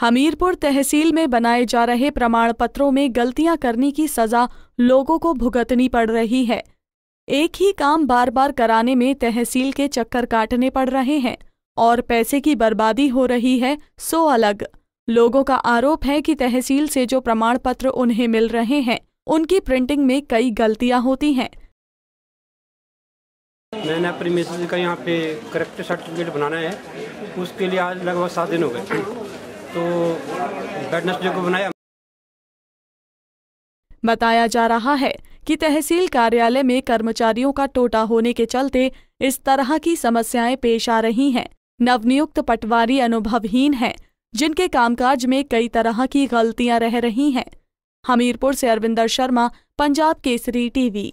हमीरपुर तहसील में बनाए जा रहे प्रमाण पत्रों में गलतियां करने की सजा लोगों को भुगतनी पड़ रही है एक ही काम बार बार कराने में तहसील के चक्कर काटने पड़ रहे हैं और पैसे की बर्बादी हो रही है सो अलग लोगों का आरोप है कि तहसील से जो प्रमाण पत्र उन्हें मिल रहे हैं उनकी प्रिंटिंग में कई गलतियां होती हैं मैंने अपनी मिसेज का यहाँ पे करेक्ट सर्टिफिकेट बनाना है उसके लिए आज लगभग सात दिन हो गए तो वेडनेसडे को बनाया बताया जा रहा है कि तहसील कार्यालय में कर्मचारियों का टोटा होने के चलते इस तरह की समस्याएं पेश आ रही हैं नवनियुक्त पटवारी अनुभवहीन हैं जिनके कामकाज में कई तरह की गलतियां रह रही हैं हमीरपुर से अरविंदर शर्मा पंजाब केसरी टीवी